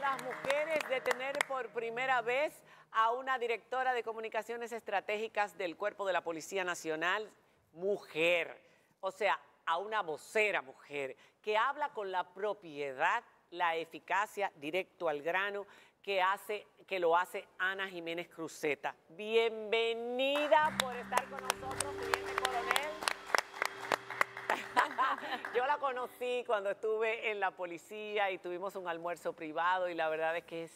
las mujeres de tener por primera vez a una directora de comunicaciones estratégicas del Cuerpo de la Policía Nacional, mujer. O sea, a una vocera mujer que habla con la propiedad, la eficacia, directo al grano, que, hace, que lo hace Ana Jiménez Cruzeta. Bienvenida por estar con nosotros, coronel. Yo la conocí cuando estuve en la policía y tuvimos un almuerzo privado y la verdad es que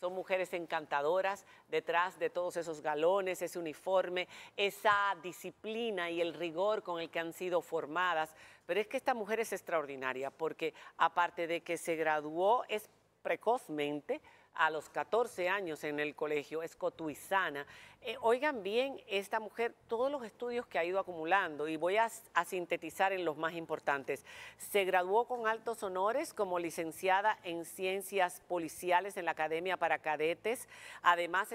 son mujeres encantadoras detrás de todos esos galones, ese uniforme, esa disciplina y el rigor con el que han sido formadas. Pero es que esta mujer es extraordinaria porque aparte de que se graduó es precozmente, a los 14 años en el colegio, es cotuizana, eh, oigan bien, esta mujer, todos los estudios que ha ido acumulando, y voy a, sintetizar en los más importantes. Se graduó con altos honores como licenciada en ciencias policiales en la Academia para Cadetes. Además,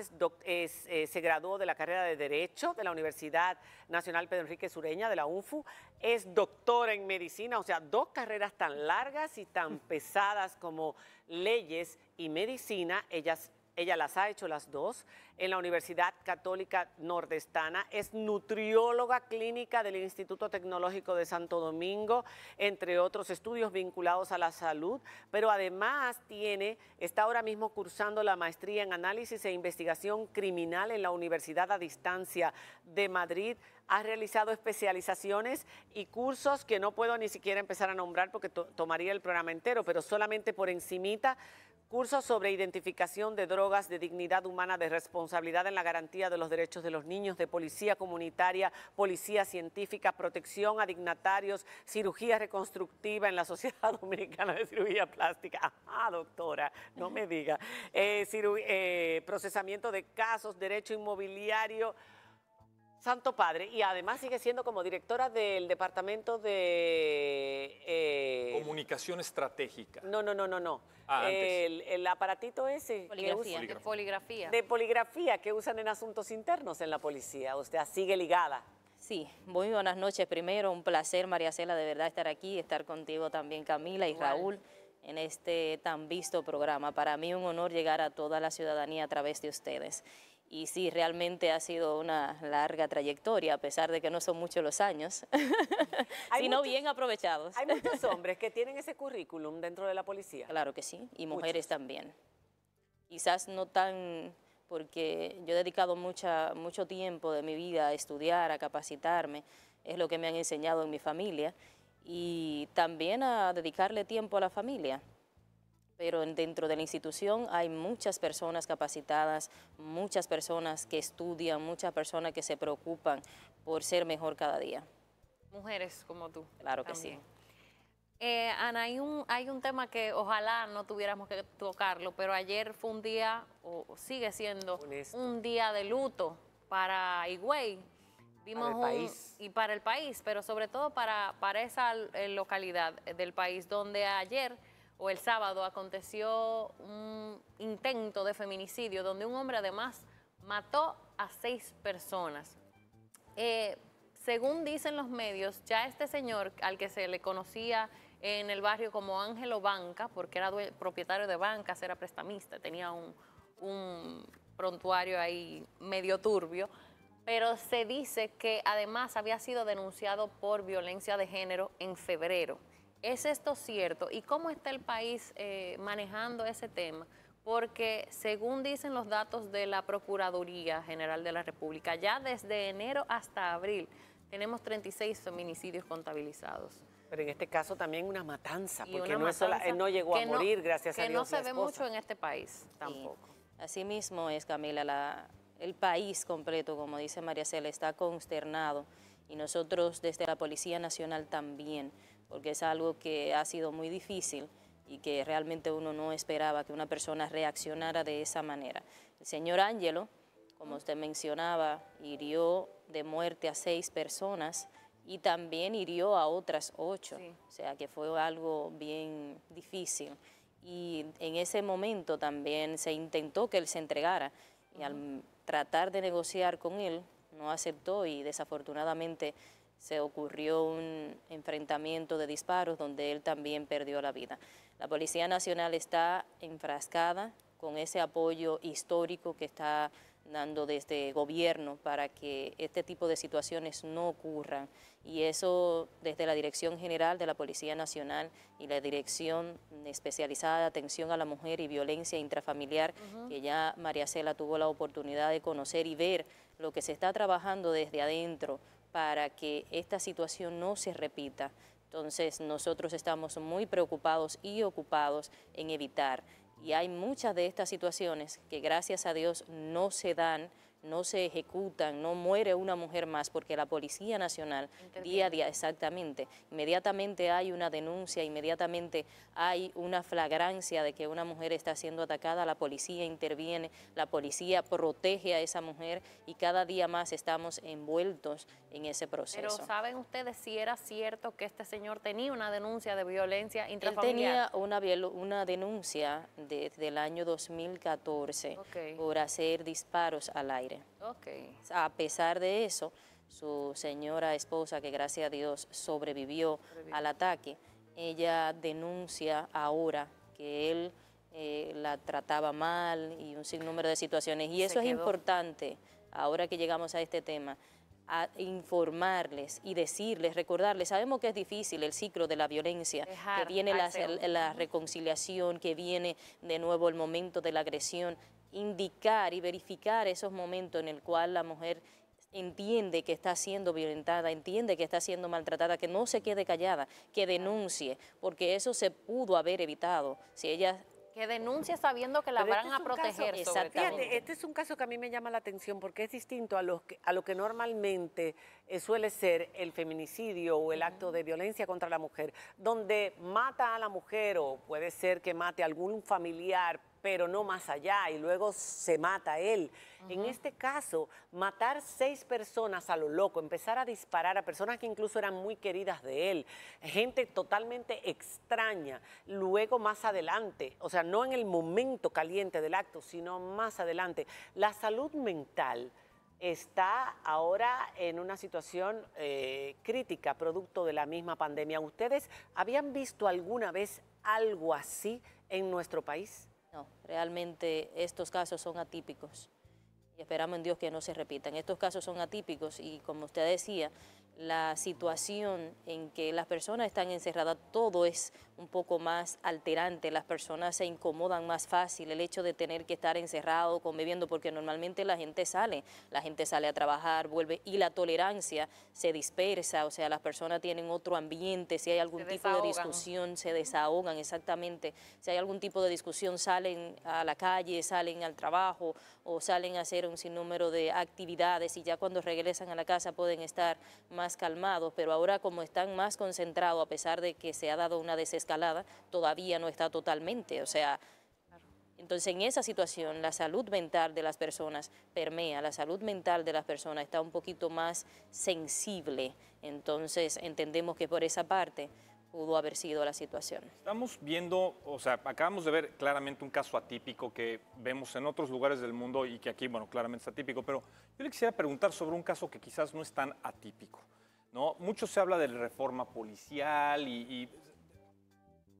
eh, se graduó de la carrera de Derecho de la Universidad Nacional Pedro Enrique Sureña, de la UNFU. Es doctora en medicina, o sea, dos carreras tan largas y tan pesadas como leyes y medicina. Ellas ella las ha hecho las dos, en la Universidad Católica Nordestana, es nutrióloga clínica del Instituto Tecnológico de Santo Domingo, entre otros estudios vinculados a la salud, pero además tiene, está ahora mismo cursando la maestría en análisis e investigación criminal en la Universidad a Distancia de Madrid, ha realizado especializaciones y cursos que no puedo ni siquiera empezar a nombrar porque tomaría el programa entero, pero solamente por encimita Cursos sobre identificación de drogas de dignidad humana, de responsabilidad en la garantía de los derechos de los niños, de policía comunitaria, policía científica, protección a dignatarios, cirugía reconstructiva en la Sociedad Dominicana de Cirugía Plástica. Ah, doctora, no me diga. Eh, eh, procesamiento de casos, derecho inmobiliario. Santo Padre, y además sigue siendo como directora del Departamento de... Eh, Comunicación Estratégica. No, no, no, no, no. Ah, el, aparatito ese. Poligrafía. De poligrafía. De poligrafía que usan en asuntos internos en la policía. Usted sigue ligada. Sí, muy buenas noches. Primero, un placer, María Cela, de verdad estar aquí, estar contigo también, Camila y Raúl, en este tan visto programa. Para mí un honor llegar a toda la ciudadanía a través de ustedes y sí, realmente ha sido una larga trayectoria, a pesar de que no son muchos los años, sino bien aprovechados. Hay muchos hombres que tienen ese currículum dentro de la policía. Claro que sí, y mujeres también. Quizás no tan, porque yo he dedicado mucho tiempo de mi vida a estudiar, a capacitarme, es lo que me han enseñado en mi familia, y también a dedicarle tiempo a la familia pero dentro de la institución hay muchas personas capacitadas, muchas personas que estudian, muchas personas que se preocupan por ser mejor cada día. Mujeres como tú. Claro que sí. Eh, Ana, hay un, hay un tema que ojalá no tuviéramos que tocarlo, pero ayer fue un día, o sigue siendo, un día de luto para Higüey. Vimos país. Y para el país, pero sobre todo para, para esa eh, localidad del país, donde ayer o el sábado aconteció un intento de feminicidio donde un hombre además mató a seis personas. Eh, según dicen los medios, ya este señor al que se le conocía en el barrio como Ángelo Banca, porque era propietario de bancas, era prestamista, tenía un prontuario ahí medio turbio, pero se dice que además había sido denunciado por violencia de género en febrero. ¿Es esto cierto? ¿Y cómo está el país eh, manejando ese tema? Porque según dicen los datos de la Procuraduría General de la República, ya desde enero hasta abril tenemos 36 feminicidios contabilizados. Pero en este caso también una matanza, porque no, no, llegó a morir, gracias a Dios. Que no se ve mucho en este país tampoco. Asimismo así mismo es, Camila, la, el país completo, como dice María Cela, está consternado y nosotros desde la Policía Nacional también, porque es algo que ha sido muy difícil y que realmente uno no esperaba que una persona reaccionara de esa manera. El señor Ángelo, como usted mencionaba, hirió de muerte a seis personas y también hirió a otras ocho, o sea que fue algo bien difícil. Y en ese momento también se intentó que él se entregara y al tratar de negociar con él, no aceptó y desafortunadamente se ocurrió un enfrentamiento de disparos donde él también perdió la vida. La Policía Nacional está enfrascada con ese apoyo histórico que está dando desde gobierno para que este tipo de situaciones no ocurran. Y eso desde la Dirección General de la Policía Nacional y la Dirección Especializada Atención a la Mujer y Violencia Intrafamiliar, que ya María Cela tuvo la oportunidad de conocer y ver lo que se está trabajando desde adentro para que esta situación no se repita. Entonces nosotros estamos muy preocupados y ocupados en evitar. Y hay muchas de estas situaciones que gracias a Dios no se dan no se ejecutan, no muere una mujer más, porque la Policía Nacional día a día, exactamente, inmediatamente hay una denuncia, inmediatamente hay una flagrancia de que una mujer está siendo atacada, la policía interviene, la policía protege a esa mujer y cada día más estamos envueltos en ese proceso. Pero ¿saben ustedes si era cierto que este señor tenía una denuncia de violencia intrafamiliar? tenía una, denuncia desde el año 2014 por hacer disparos al aire. A pesar de eso, su señora esposa, que gracias a Dios sobrevivió al ataque, ella denuncia ahora que él eh, la trataba mal y un sinnúmero de situaciones. Y eso es importante, ahora que llegamos a este tema, a informarles y decirles, recordarles. Sabemos que es difícil el ciclo de la violencia, que viene la, la, reconciliación, que viene de nuevo el momento de la agresión indicar y verificar esos momentos en el cual la mujer entiende que está siendo violentada, entiende que está siendo maltratada, que no se quede callada, que denuncie, porque eso se pudo haber evitado si ella... Que denuncie sabiendo que la este van a proteger. exactamente. este es un caso que a mí me llama la atención porque es distinto a, a lo que normalmente eh, suele ser el feminicidio o el acto de violencia contra la mujer, donde mata a la mujer o puede ser que mate a algún familiar pero no más allá, y luego se mata él. En este caso, matar seis personas a lo loco, empezar a disparar a personas que incluso eran muy queridas de él, gente totalmente extraña, luego más adelante, o sea, no en el momento caliente del acto, sino más adelante. La salud mental está ahora en una situación eh, crítica, producto de la misma pandemia. ¿Ustedes habían visto alguna vez algo así en nuestro país? No, realmente estos casos son atípicos y esperamos en Dios que no se repitan. Estos casos son atípicos y como usted decía, la situación en que las personas están encerradas, todo es un poco más alterante, las personas se incomodan más fácil, el hecho de tener que estar encerrado, conviviendo, porque normalmente la gente sale, la gente sale a trabajar, vuelve, y la tolerancia se dispersa, o sea, las personas tienen otro ambiente, si hay algún tipo de discusión, se desahogan exactamente, si hay algún tipo de discusión salen a la calle, salen al trabajo o salen a hacer un sinnúmero de actividades y ya cuando regresan a la casa pueden estar más calmados, pero ahora como están más concentrados, a pesar de que se ha dado una desescalada, todavía no está totalmente, o sea... Entonces, en esa situación, la salud mental de las personas permea, la salud mental de las personas está un poquito más sensible. Entonces, entendemos que por esa parte pudo haber sido la situación. Estamos viendo, o sea, acabamos de ver claramente un caso atípico que vemos en otros lugares del mundo y que aquí, bueno, claramente es atípico, pero yo le quisiera preguntar sobre un caso que quizás no es tan atípico. ¿no? Mucho se habla de reforma policial y,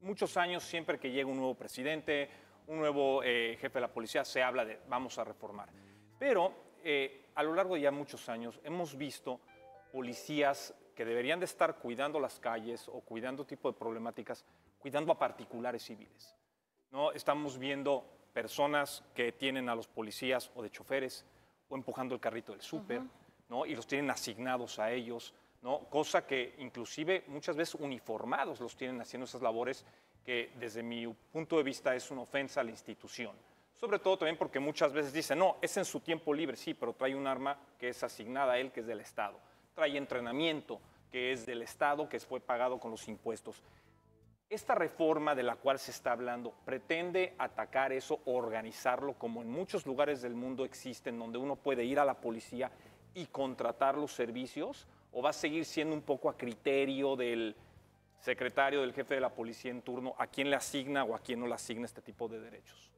muchos años siempre que llega un nuevo presidente, un nuevo eh, jefe de la policía, se habla de vamos a reformar. Pero eh, a lo largo de ya muchos años hemos visto policías que deberían de estar cuidando las calles o cuidando tipo de problemáticas, cuidando a particulares civiles. ¿no? Estamos viendo personas que tienen a los policías o de choferes o empujando el carrito del súper, ¿no? y los tienen asignados a ellos. Cosa que inclusive muchas veces uniformados los tienen haciendo esas labores que desde mi punto de vista es una ofensa a la institución. Sobre todo también porque muchas veces dicen, no, es en su tiempo libre, sí, pero trae un arma que es asignada a él, que es del Estado. Trae entrenamiento, que es del Estado, que fue pagado con los impuestos. Esta reforma de la cual se está hablando pretende atacar eso, organizarlo, como en muchos lugares del mundo existen, donde uno puede ir a la policía y contratar los servicios o va a seguir siendo un poco a criterio del secretario, del jefe de la policía en turno, a quién le asigna o a quién no le asigna este tipo de derechos?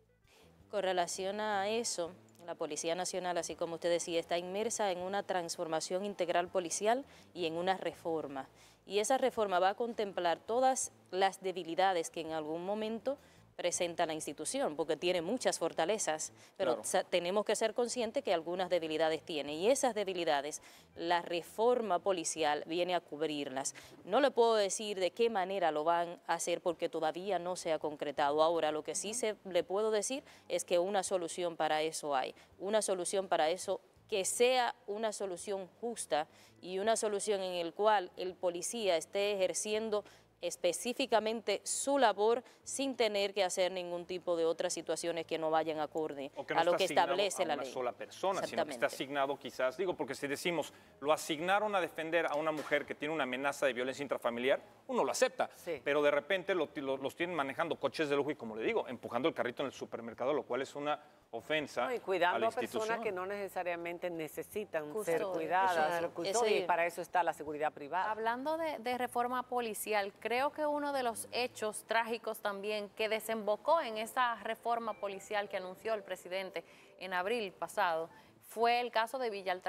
Con relación a eso, la Policía Nacional, así como usted decía, está inmersa en una transformación integral policial y en una reforma. Y esa reforma va a contemplar todas las debilidades que en algún momento presenta la institución, porque tiene muchas fortalezas, pero tenemos que ser conscientes que algunas debilidades tiene y esas debilidades la reforma policial viene a cubrirlas. No le puedo decir de qué manera lo van a hacer porque todavía no se ha concretado. Ahora, lo que sí se, le puedo decir es que una solución para eso hay, una solución para eso que sea una solución justa y una solución en el cual el policía esté ejerciendo específicamente su labor sin tener que hacer ningún tipo de otras situaciones que no vayan acorde a lo que establece a la una sola persona, sino que está asignado quizás, digo, porque si decimos lo asignaron a defender a una mujer que tiene una amenaza de violencia intrafamiliar, uno lo acepta, pero de repente los tienen manejando coches de lujo y como le digo, empujando el carrito en el supermercado, lo cual es una ofensa. y cuidando a, la personas que no necesariamente necesitan ser cuidadas, y para eso está la seguridad privada. Hablando de, de reforma policial, ¿cree creo que uno de los hechos trágicos también que desembocó en esa reforma policial que anunció el presidente en abril pasado fue el caso de Villa,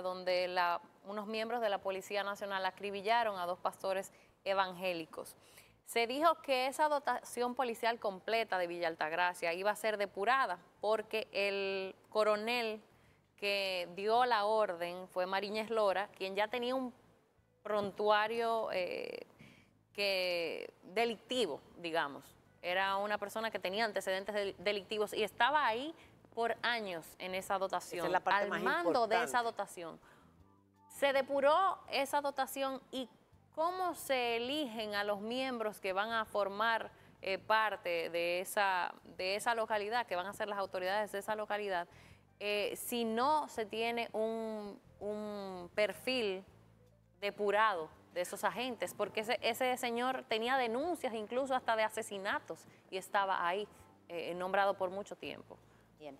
donde unos miembros de la Policía Nacional acribillaron a dos pastores evangélicos. Se dijo que esa dotación policial completa de Villa Altagracia iba a ser depurada porque el coronel que dio la orden fue Mariñez Lora, quien ya tenía un prontuario eh, que delictivo, digamos. Era una persona que tenía antecedentes delictivos y estaba ahí por años en esa dotación, al mando de esa dotación. Se depuró esa dotación y cómo se eligen a los miembros que van a formar eh, parte de esa, de esa localidad, que van a ser las autoridades de esa localidad, eh, si no se tiene un, un perfil depurado de esos agentes, porque ese, ese señor tenía denuncias incluso hasta de asesinatos y estaba ahí eh, nombrado por mucho tiempo. Bien,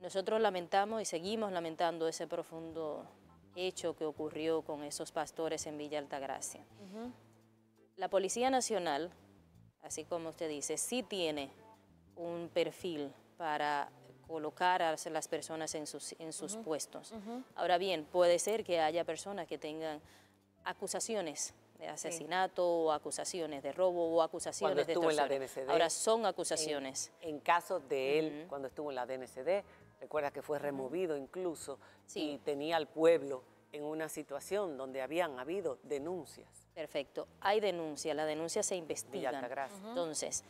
nosotros lamentamos y seguimos lamentando ese profundo hecho que ocurrió con esos pastores en Villa Altagracia. La Policía Nacional, así como usted dice, sí tiene un perfil para colocar a las personas en sus, en sus puestos. Ahora bien, puede ser que haya personas que tengan acusaciones de asesinato o acusaciones de robo o acusaciones cuando estuvo en la DNCD, Ahora son acusaciones. En, caso de él, cuando estuvo en la DNCD, recuerda que fue removido incluso y tenía al pueblo en una situación donde habían habido denuncias. Perfecto, hay denuncia, la denuncia se investigan. Entonces,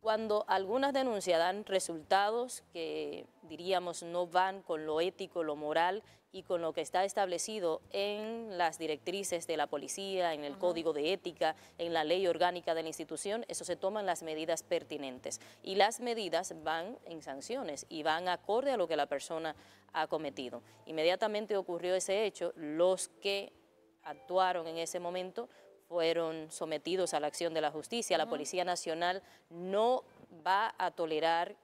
cuando algunas denuncias dan resultados que diríamos no van con lo ético, lo moral y con lo que está establecido en las directrices de la policía, en el código de ética, en la ley orgánica de la institución, eso se toman las medidas pertinentes. Y las medidas van en sanciones y van acorde a lo que la persona ha cometido. Inmediatamente ocurrió ese hecho, los que actuaron en ese momento fueron sometidos a la acción de la justicia. La Policía Nacional no va a tolerar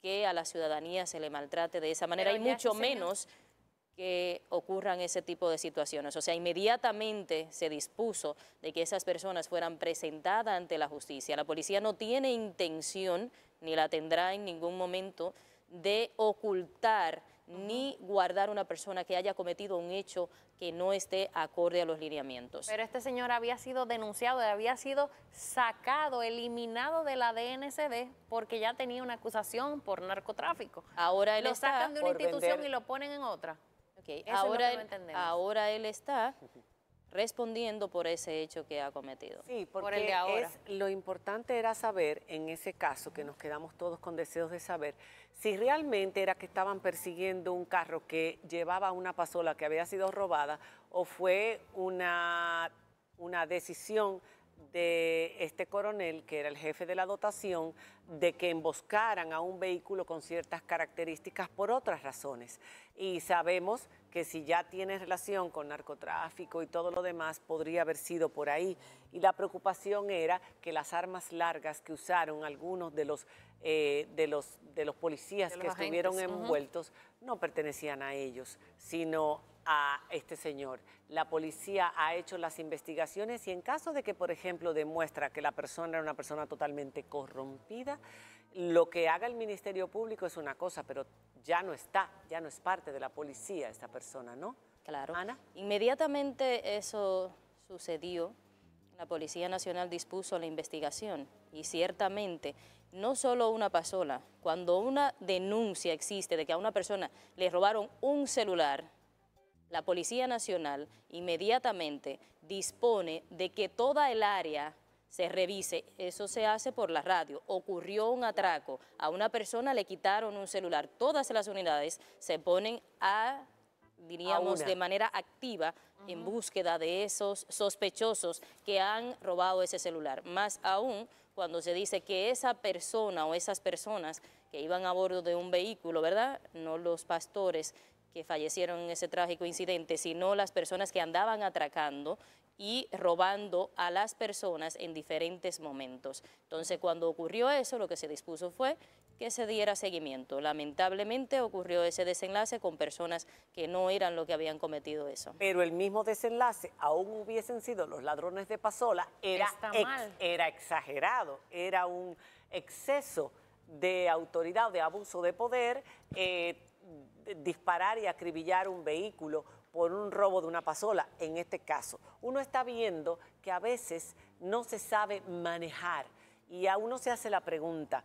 que a la ciudadanía se le maltrate de esa manera y mucho menos que ocurran ese tipo de situaciones. O sea, inmediatamente se dispuso de que esas personas fueran presentadas ante la justicia. La policía no tiene intención, ni la tendrá en ningún momento, de ocultar ni guardar una persona que haya cometido un hecho que no esté acorde a los lineamientos. Pero este señor había sido denunciado, había sido sacado, eliminado de la DNCD porque ya tenía una acusación por narcotráfico. Ahora él lo sacan de una institución y lo ponen en otra. ahora él está respondiendo por ese hecho que ha cometido. Sí, porque por el ahora. lo importante era saber, en ese caso, que nos quedamos todos con deseos de saber, si realmente era que estaban persiguiendo un carro que llevaba una pasola que había sido robada o fue una, una decisión de este coronel, que era el jefe de la dotación, de que emboscaran a un vehículo con ciertas características por otras razones. Y sabemos que si ya tiene relación con narcotráfico y todo lo demás, podría haber sido por ahí. Y la preocupación era que las armas largas que usaron algunos de los, eh, de los, de los policías que estuvieron envueltos no pertenecían a ellos, sino a este señor. La policía ha hecho las investigaciones y en caso de que, por ejemplo, demuestra que la persona era una persona totalmente corrompida, lo que haga el Ministerio Público es una cosa, pero ya no está, ya no es parte de la policía esta persona, ¿no? Claro. Ana. Inmediatamente eso sucedió, la Policía Nacional dispuso la investigación y ciertamente no solo una pasola, cuando una denuncia existe de que a una persona le robaron un celular, la Policía Nacional inmediatamente dispone de que toda el área se revise, eso se hace por la radio, ocurrió un atraco, a una persona le quitaron un celular, todas las unidades se ponen a diríamos, de manera activa en búsqueda de esos sospechosos que han robado ese celular. Más aún cuando se dice que esa persona o esas personas que iban a bordo de un vehículo, ¿verdad? No los pastores que fallecieron en ese trágico incidente, sino las personas que andaban atracando y robando a las personas en diferentes momentos. Entonces, cuando ocurrió eso, lo que se dispuso fue que se diera seguimiento. Lamentablemente ocurrió ese desenlace con personas que no eran lo que habían cometido eso. Pero el mismo desenlace, aún hubiesen sido los ladrones de Pasola, era, exagerado, era un exceso de autoridad, de abuso de poder, eh, disparar y acribillar un vehículo por un robo de una pasola, en este caso. Uno está viendo que a veces no se sabe manejar y a uno se hace la pregunta,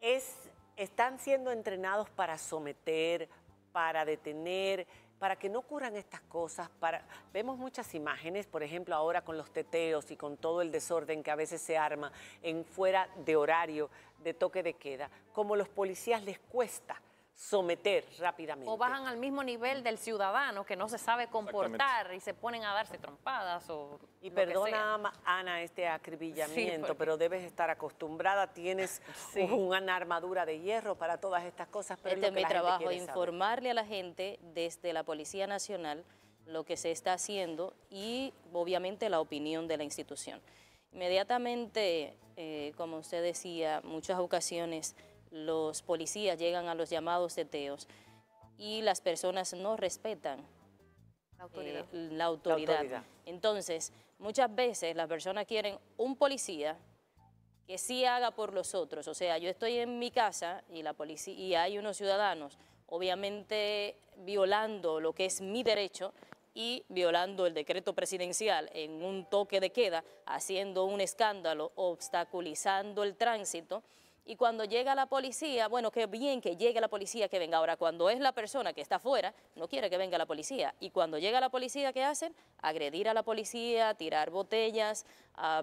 ¿es, ¿están siendo entrenados para someter, para detener? para que no ocurran estas cosas, para... vemos muchas imágenes, por ejemplo, ahora con los teteos y con todo el desorden que a veces se arma en fuera de horario de toque de queda, como los policías les cuesta someter rápidamente. O bajan al mismo nivel del ciudadano que no se sabe comportar y se ponen a darse trompadas o Y perdona, Ana, este acribillamiento, pero debes estar acostumbrada, tienes una armadura de hierro para todas estas cosas. este es, mi trabajo, informarle a la gente desde la Policía Nacional lo que se está haciendo y obviamente la opinión de la institución. Inmediatamente, eh, como usted decía, muchas ocasiones los policías llegan a los llamados teos y las personas no respetan eh, la autoridad. La autoridad. Entonces, muchas veces las personas quieren un policía que sí haga por los otros. O sea, yo estoy en mi casa y, la policía, y hay unos ciudadanos, obviamente violando lo que es mi derecho y violando el decreto presidencial en un toque de queda, haciendo un escándalo, obstaculizando el tránsito y cuando llega la policía, bueno, qué bien que llegue la policía que venga. Ahora, cuando es la persona que está afuera, no quiere que venga la policía. Y cuando llega la policía, ¿qué hacen? Agredir a la policía, tirar botellas,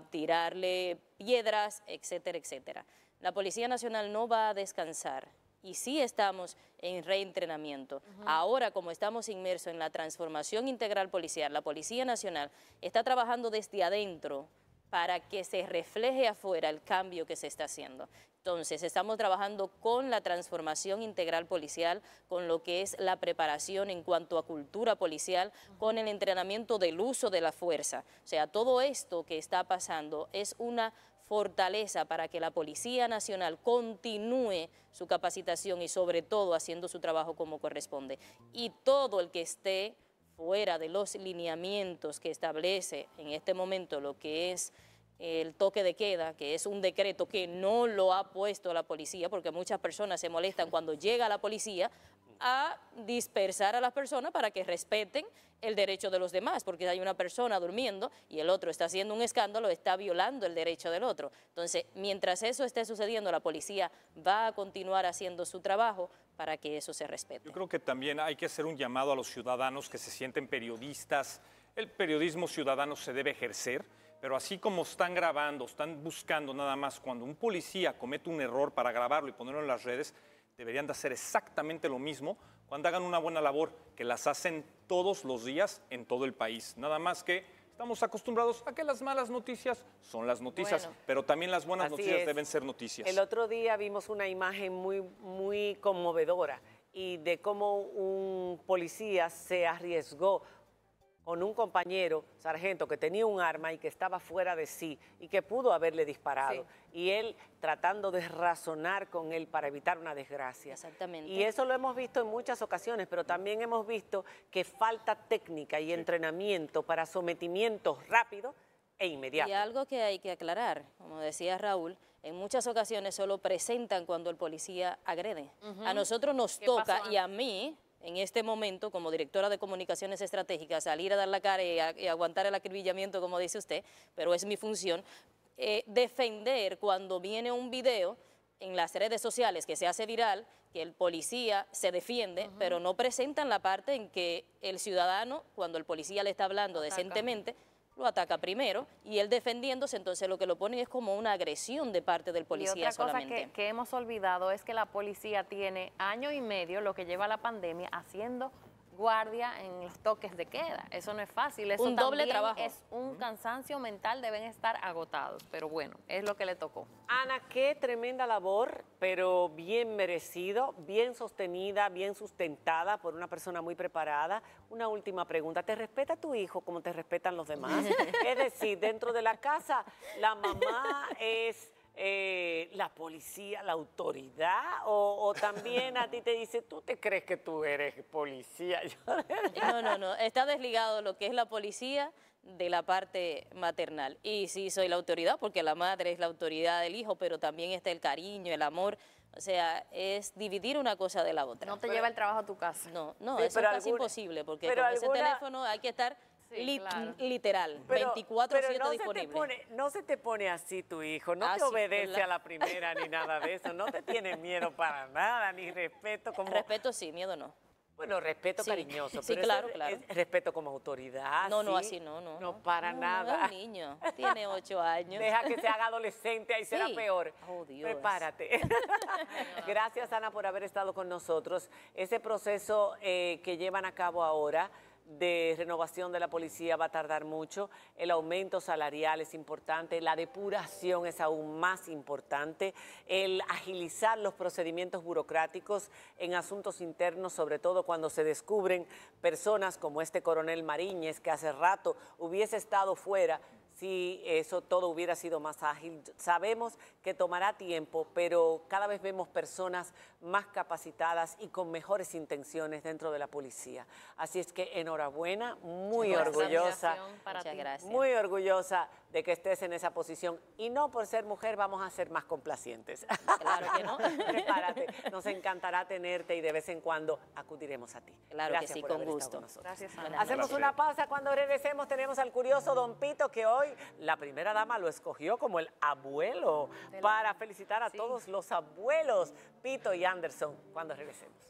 tirarle piedras, etcétera, etcétera. La Policía Nacional no va a descansar y sí estamos en reentrenamiento. Ahora, como estamos inmersos en la transformación integral policial, la Policía Nacional está trabajando desde adentro para que se refleje afuera el cambio que se está haciendo. Entonces, estamos trabajando con la transformación integral policial, con lo que es la preparación en cuanto a cultura policial, con el entrenamiento del uso de la fuerza. O sea, todo esto que está pasando es una fortaleza para que la Policía Nacional continúe su capacitación y sobre todo haciendo su trabajo como corresponde. Y todo el que esté fuera de los lineamientos que establece en este momento lo que es el toque de queda, que es un decreto que no lo ha puesto la policía, porque muchas personas se molestan cuando llega la policía a dispersar a las personas para que respeten el derecho de los demás, porque hay una persona durmiendo y el otro está haciendo un escándalo, está violando el derecho del otro. Entonces, mientras eso esté sucediendo, la policía va a continuar haciendo su trabajo para que eso se respete. Yo creo que también hay que hacer un llamado a los ciudadanos que se sienten periodistas. El periodismo ciudadano se debe ejercer, pero así como están grabando, están buscando nada más cuando un policía comete un error para grabarlo y ponerlo en las redes, deberían de hacer exactamente lo mismo cuando hagan una buena labor, que las hacen todos los días en todo el país. Nada más que estamos acostumbrados a que las malas noticias son las noticias, pero también las buenas noticias deben ser noticias. El otro día vimos una imagen muy, muy conmovedora y de cómo un policía se arriesgó con un compañero sargento que tenía un arma y que estaba fuera de sí y que pudo haberle disparado. Y él tratando de razonar con él para evitar una desgracia. Exactamente. Y eso lo hemos visto en muchas ocasiones, pero también hemos visto que falta técnica y entrenamiento para sometimientos rápido e inmediato. Y algo que hay que aclarar, como decía Raúl, en muchas ocasiones solo presentan cuando el policía agrede. A nosotros nos toca y a mí en este momento, como directora de comunicaciones estratégicas, salir a dar la cara y, aguantar el acribillamiento, como dice usted, pero es mi función, eh, defender cuando viene un video en las redes sociales que se hace viral, que el policía se defiende, pero no presentan la parte en que el ciudadano, cuando el policía le está hablando decentemente, lo ataca primero y él defendiéndose, entonces lo que lo ponen es como una agresión de parte del policía y otra Cosa que, que hemos olvidado es que la policía tiene año y medio, lo que lleva la pandemia, haciendo guardia en los toques de queda. Eso no es fácil. Eso un doble trabajo. Es un cansancio mental, deben estar agotados. Pero bueno, es lo que le tocó. Ana, qué tremenda labor, pero bien merecido, bien sostenida, bien sustentada por una persona muy preparada. Una última pregunta. ¿Te respeta tu hijo como te respetan los demás? es decir, dentro de la casa, la mamá es eh, la policía, la autoridad, o, también a ti te dice, tú te crees que tú eres policía. no, no, no, está desligado lo que es la policía de la parte maternal. Y sí, soy la autoridad, porque la madre es la autoridad del hijo, pero también está el cariño, el amor. O sea, es dividir una cosa de la otra. No te lleva el trabajo a tu casa. No, no, eso es casi imposible, porque con ese teléfono hay que estar literal, 24-7 no Se te pone, no se te pone así tu hijo, no ah, te obedece a la primera ni nada de eso, no te tiene miedo para nada, ni respeto. Como... Respeto sí, miedo no. Bueno, respeto cariñoso. pero claro, claro. respeto como autoridad. No, no, así no, no. No, para nada. es un niño, tiene ocho años. Deja que se haga adolescente, ahí será peor. Oh, Dios. Prepárate. Gracias, Ana, por haber estado con nosotros. Ese proceso eh, que llevan a cabo ahora de renovación de la policía va a tardar mucho, el aumento salarial es importante, la depuración es aún más importante, el agilizar los procedimientos burocráticos en asuntos internos, sobre todo cuando se descubren personas como este coronel Mariñez, que hace rato hubiese estado fuera si eso todo hubiera sido más ágil. Sabemos que tomará tiempo, pero cada vez vemos personas más capacitadas y con mejores intenciones dentro de la policía. Así es que enhorabuena, muy orgullosa. Muy orgullosa de que estés en esa posición. Y no por ser mujer vamos a ser más complacientes. Claro que no. Prepárate. Nos encantará tenerte y de vez en cuando acudiremos a ti. Claro Gracias que sí, con gusto. Gracias. Ana. Hacemos una pausa. Cuando regresemos tenemos al curioso Don Pito que hoy la primera dama lo escogió como el abuelo para felicitar a todos los abuelos Pito y Anderson cuando regresemos.